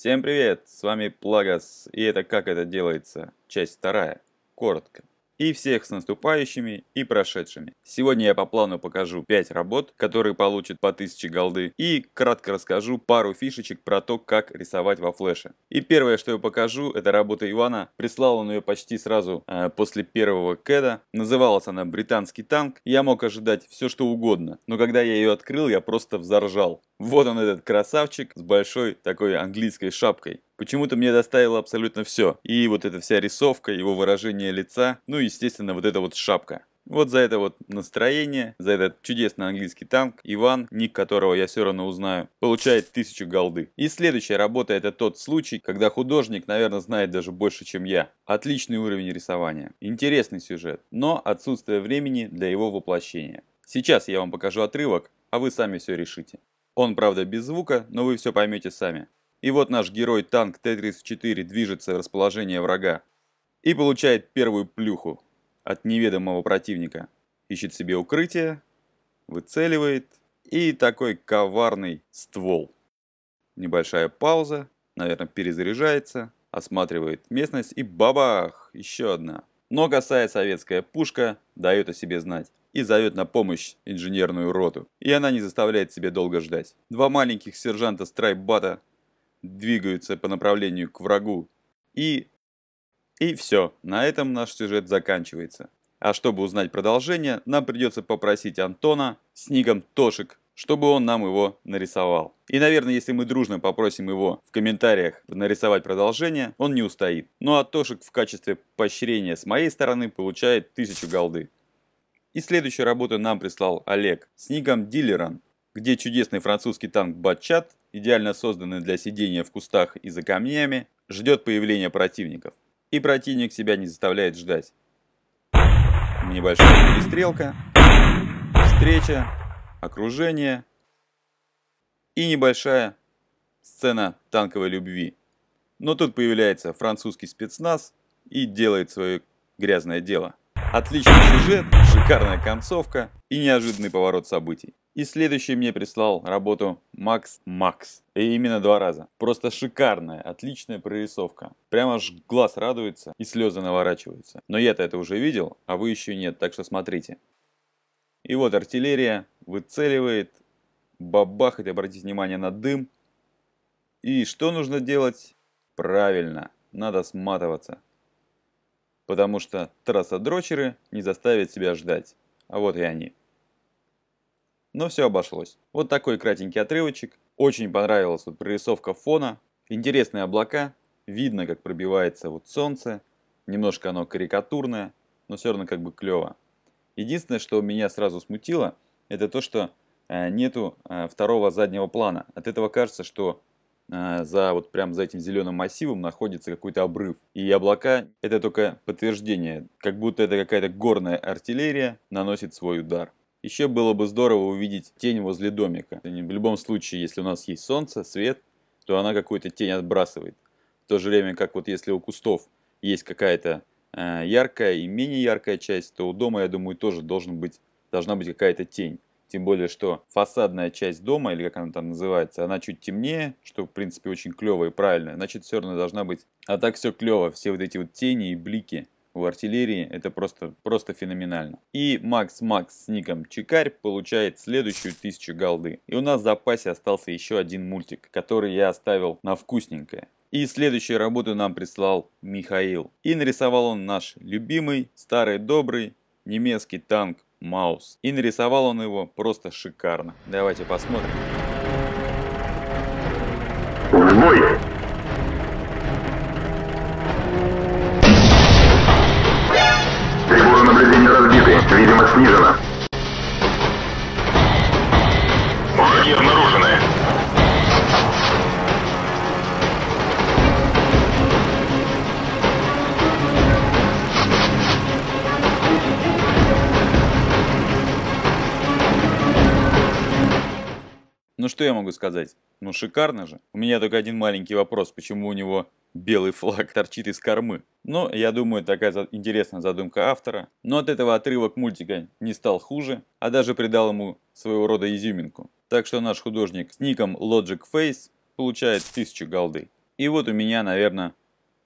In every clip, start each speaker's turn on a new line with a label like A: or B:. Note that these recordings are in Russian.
A: Всем привет, с вами Плагас, и это «Как это делается?» часть вторая, коротко, и всех с наступающими и прошедшими. Сегодня я по плану покажу 5 работ, которые получат по 1000 голды. И кратко расскажу пару фишечек про то, как рисовать во флеше. И первое, что я покажу, это работа Ивана. Прислал он ее почти сразу э, после первого кэда. Называлась она «Британский танк». Я мог ожидать все что угодно, но когда я ее открыл, я просто взоржал. Вот он этот красавчик с большой такой английской шапкой. Почему-то мне доставило абсолютно все. И вот эта вся рисовка, его выражение лица, ну и, естественно, вот эта вот шапка. Вот за это вот настроение, за этот чудесный английский танк, Иван, ник которого я все равно узнаю, получает тысячу голды. И следующая работа это тот случай, когда художник, наверное, знает даже больше, чем я. Отличный уровень рисования, интересный сюжет, но отсутствие времени для его воплощения. Сейчас я вам покажу отрывок, а вы сами все решите. Он, правда, без звука, но вы все поймете сами. И вот наш герой-танк Т-34 движется в расположение врага и получает первую плюху от неведомого противника. Ищет себе укрытие, выцеливает и такой коварный ствол. Небольшая пауза, наверное, перезаряжается, осматривает местность и бабах, еще одна. Но косая советская пушка дает о себе знать и зовет на помощь инженерную роту. И она не заставляет себя долго ждать. Два маленьких сержанта страйбата двигаются по направлению к врагу. И... И все, на этом наш сюжет заканчивается. А чтобы узнать продолжение, нам придется попросить Антона с ником Тошик, чтобы он нам его нарисовал. И, наверное, если мы дружно попросим его в комментариях нарисовать продолжение, он не устоит. Ну а Тошик в качестве поощрения с моей стороны получает 1000 голды. И следующую работу нам прислал Олег с ником Дилеран где чудесный французский танк «Батчат», идеально созданный для сидения в кустах и за камнями, ждет появления противников. И противник себя не заставляет ждать. Небольшая перестрелка, встреча, окружение и небольшая сцена танковой любви. Но тут появляется французский спецназ и делает свое грязное дело. Отличный сюжет, шикарная концовка и неожиданный поворот событий. И следующий мне прислал работу Макс Макс. И именно два раза. Просто шикарная, отличная прорисовка. Прямо аж глаз радуется и слезы наворачиваются. Но я-то это уже видел, а вы еще нет, так что смотрите. И вот артиллерия выцеливает, бабахает, обратите внимание на дым. И что нужно делать? Правильно, надо сматываться. Потому что трасса дрочеры не заставит себя ждать. А вот и они. Но все обошлось. Вот такой кратенький отрывочек. Очень понравилась вот прорисовка фона. Интересные облака. Видно, как пробивается вот солнце. Немножко оно карикатурное, но все равно как бы клево. Единственное, что меня сразу смутило, это то, что э, нету э, второго заднего плана. От этого кажется, что э, за вот прям за этим зеленым массивом находится какой-то обрыв. И облака это только подтверждение, как будто это какая-то горная артиллерия наносит свой удар. Еще было бы здорово увидеть тень возле домика. В любом случае, если у нас есть солнце, свет, то она какую-то тень отбрасывает. В то же время, как вот если у кустов есть какая-то э, яркая и менее яркая часть, то у дома, я думаю, тоже должен быть, должна быть какая-то тень. Тем более, что фасадная часть дома, или как она там называется, она чуть темнее, что, в принципе, очень клево и правильно. Значит, все равно должна быть. А так все клево, все вот эти вот тени и блики. В артиллерии это просто, просто феноменально. И Макс Макс с ником Чикарь получает следующую тысячу голды. И у нас в запасе остался еще один мультик, который я оставил на вкусненькое. И следующую работу нам прислал Михаил. И нарисовал он наш любимый, старый, добрый немецкий танк Маус. И нарисовал он его просто шикарно. Давайте посмотрим. В видимо, снижена. Враги обнаружены. Ну что я могу сказать? Ну шикарно же. У меня только один маленький вопрос, почему у него белый флаг торчит из кормы. Но, я думаю, такая интересная задумка автора. Но от этого отрывок мультика не стал хуже, а даже придал ему своего рода изюминку. Так что наш художник с ником Logic Face получает тысячу голды. И вот у меня, наверное,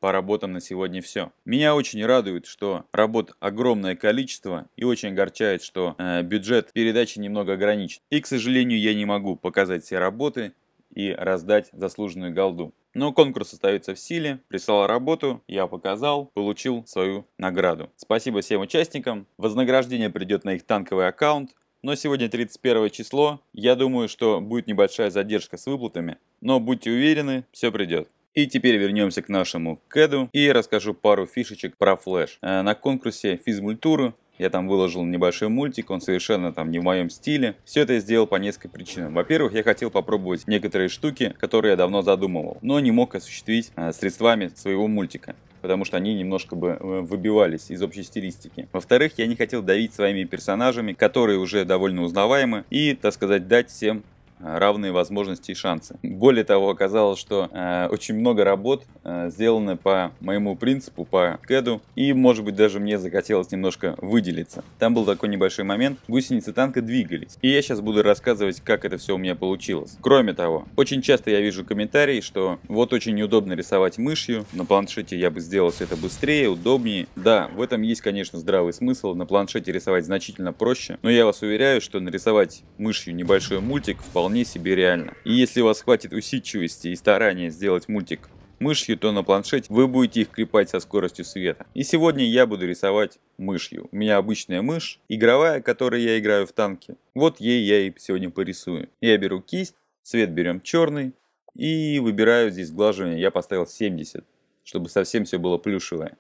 A: по работам на сегодня все. Меня очень радует, что работ огромное количество и очень огорчает, что э, бюджет передачи немного ограничен. И, к сожалению, я не могу показать все работы и раздать заслуженную голду. Но конкурс остается в силе, прислал работу, я показал, получил свою награду. Спасибо всем участникам, вознаграждение придет на их танковый аккаунт, но сегодня 31 число, я думаю, что будет небольшая задержка с выплатами, но будьте уверены, все придет. И теперь вернемся к нашему кэду и расскажу пару фишечек про флэш э, На конкурсе физмультуры я там выложил небольшой мультик, он совершенно там не в моем стиле. Все это я сделал по нескольким причинам. Во-первых, я хотел попробовать некоторые штуки, которые я давно задумывал, но не мог осуществить э, средствами своего мультика потому что они немножко бы э, выбивались из общей стилистики. Во-вторых, я не хотел давить своими персонажами, которые уже довольно узнаваемы, и, так сказать, дать всем равные возможности и шансы. Более того, оказалось, что э, очень много работ э, сделано по моему принципу, по кэду, и, может быть, даже мне захотелось немножко выделиться. Там был такой небольшой момент, гусеницы танка двигались, и я сейчас буду рассказывать, как это все у меня получилось. Кроме того, очень часто я вижу комментарии, что вот очень неудобно рисовать мышью, на планшете я бы сделал все это быстрее, удобнее. Да, в этом есть, конечно, здравый смысл, на планшете рисовать значительно проще, но я вас уверяю, что нарисовать мышью небольшой мультик вполне вполне себе реально. И если у вас хватит усидчивости и старания сделать мультик мышью, то на планшете вы будете их клепать со скоростью света. И сегодня я буду рисовать мышью. У меня обычная мышь, игровая, которой я играю в танки. Вот ей я и сегодня порисую. Я беру кисть, цвет берем черный и выбираю здесь сглаживание. Я поставил 70, чтобы совсем все было плюшевое.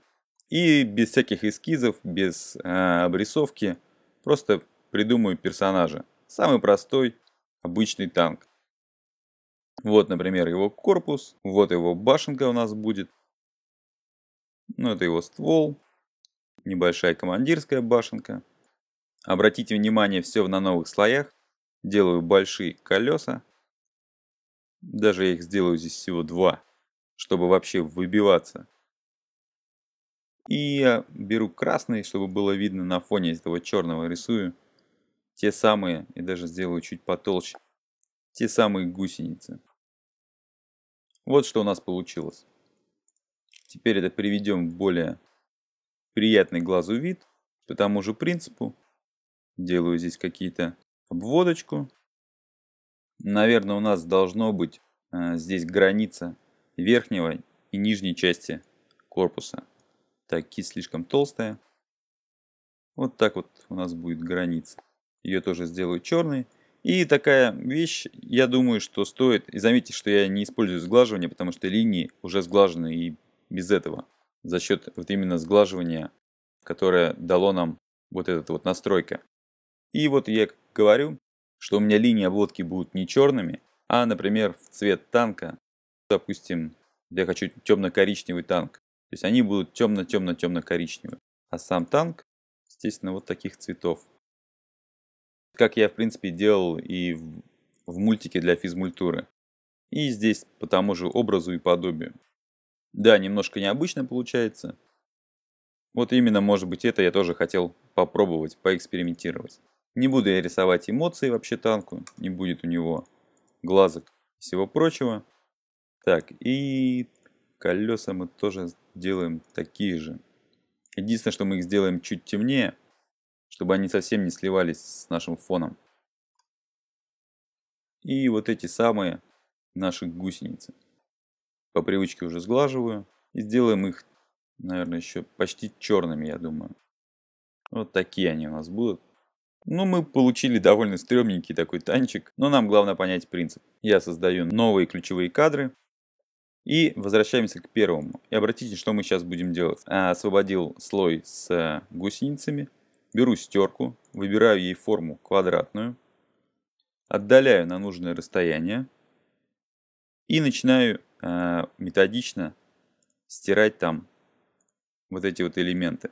A: И без всяких эскизов, без э, обрисовки, просто придумаю персонажа. Самый простой, обычный танк. Вот, например, его корпус, вот его башенка у нас будет. Ну, это его ствол, небольшая командирская башенка. Обратите внимание, все на новых слоях. Делаю большие колеса. Даже я их сделаю здесь всего два, чтобы вообще выбиваться. И я беру красный, чтобы было видно на фоне этого черного рисую. Те самые, и даже сделаю чуть потолще, те самые гусеницы. Вот что у нас получилось. Теперь это приведем в более приятный глазу вид. По тому же принципу делаю здесь какие-то обводочку. Наверное, у нас должно быть э, здесь граница верхнего и нижней части корпуса. Так, кисть слишком толстая. Вот так вот у нас будет граница ее тоже сделаю черной. И такая вещь, я думаю, что стоит... И заметьте, что я не использую сглаживание, потому что линии уже сглажены и без этого. За счет вот именно сглаживания, которое дало нам вот этот вот настройка. И вот я говорю, что у меня линии обводки будут не черными, а, например, в цвет танка, допустим, я хочу темно-коричневый танк. То есть они будут темно-темно-темно-коричневые. А сам танк, естественно, вот таких цветов как я, в принципе, делал и в, в мультике для физмультуры. И здесь по тому же образу и подобию. Да, немножко необычно получается. Вот именно, может быть, это я тоже хотел попробовать, поэкспериментировать. Не буду я рисовать эмоции вообще танку, не будет у него глазок и всего прочего. Так, и колеса мы тоже делаем такие же. Единственное, что мы их сделаем чуть темнее – чтобы они совсем не сливались с нашим фоном. И вот эти самые наши гусеницы. По привычке уже сглаживаю и сделаем их, наверное, еще почти черными, я думаю. Вот такие они у нас будут. Ну, мы получили довольно стрёмненький такой танчик, но нам главное понять принцип. Я создаю новые ключевые кадры, и возвращаемся к первому. И обратите, что мы сейчас будем делать. Освободил слой с гусеницами. Беру стерку, выбираю ей форму квадратную, отдаляю на нужное расстояние и начинаю э, методично стирать там вот эти вот элементы.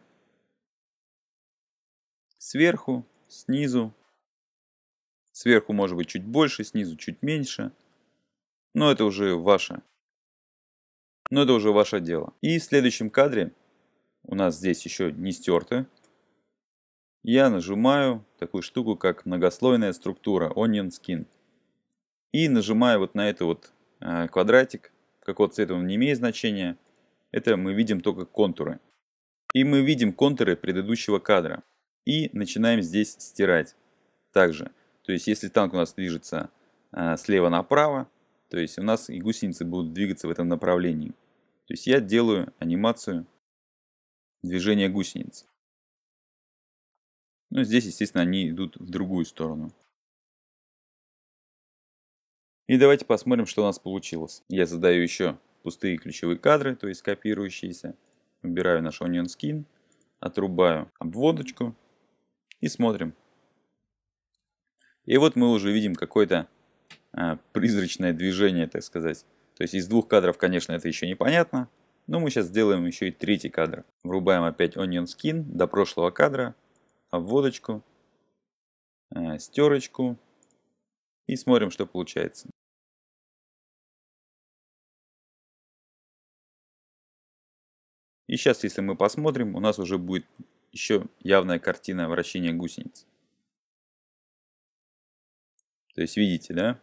A: Сверху, снизу. Сверху может быть чуть больше, снизу чуть меньше. Но это уже ваше. Но это уже ваше дело. И в следующем кадре у нас здесь еще не стерты я нажимаю такую штуку, как многослойная структура, onion skin. И нажимаю вот на этот вот а, квадратик, какого цвета он не имеет значения, это мы видим только контуры. И мы видим контуры предыдущего кадра. И начинаем здесь стирать также. То есть если танк у нас движется а, слева направо, то есть у нас и гусеницы будут двигаться в этом направлении. То есть я делаю анимацию движения гусениц. Но ну, здесь, естественно, они идут в другую сторону. И давайте посмотрим, что у нас получилось. Я задаю еще пустые ключевые кадры, то есть копирующиеся. Убираю наш Onion Skin, отрубаю обводочку и смотрим. И вот мы уже видим какое-то а, призрачное движение, так сказать. То есть из двух кадров, конечно, это еще непонятно. Но мы сейчас сделаем еще и третий кадр. Врубаем опять Onion Skin до прошлого кадра обводочку, э, стерочку и смотрим, что получается. И сейчас, если мы посмотрим, у нас уже будет еще явная картина вращения гусениц. То есть видите, да?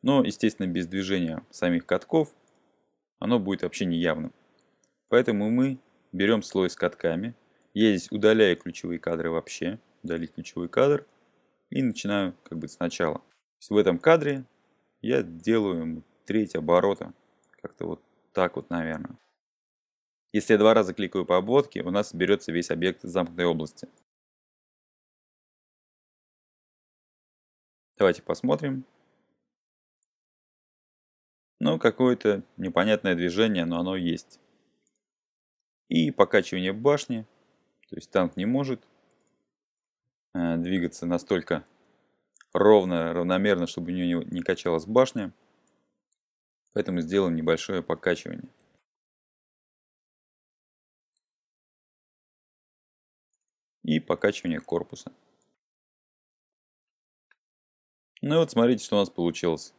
A: Но, естественно, без движения самих катков оно будет вообще неявным. Поэтому мы берем слой с катками – я здесь удаляю ключевые кадры вообще, удалить ключевой кадр и начинаю как бы сначала. в этом кадре я делаю треть оборота, как-то вот так вот, наверное. Если я два раза кликаю по обводке, у нас берется весь объект замкнутой области. Давайте посмотрим. Ну, какое-то непонятное движение, но оно есть. И покачивание башни то есть танк не может э, двигаться настолько ровно, равномерно, чтобы у нее не качалась башня. Поэтому сделаем небольшое покачивание. И покачивание корпуса. Ну и вот смотрите, что у нас получилось.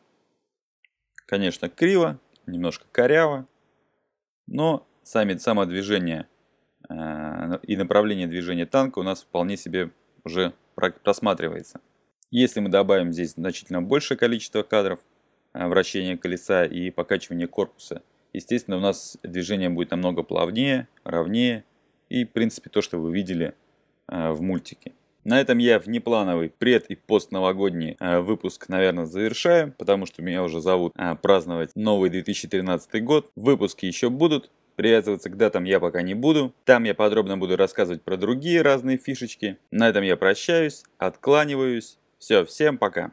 A: Конечно, криво, немножко коряво, но сами, само движение Э, и направление движения танка у нас вполне себе уже просматривается. Если мы добавим здесь значительно большее количество кадров, э, вращение колеса и покачивание корпуса, естественно, у нас движение будет намного плавнее, ровнее и, в принципе, то, что вы видели э, в мультике. На этом я внеплановый пред- и постновогодний выпуск, наверное, завершаю, потому что меня уже зовут праздновать новый 2013 год. Выпуски еще будут, Привязываться к датам я пока не буду. Там я подробно буду рассказывать про другие разные фишечки. На этом я прощаюсь, откланиваюсь. Все, всем пока.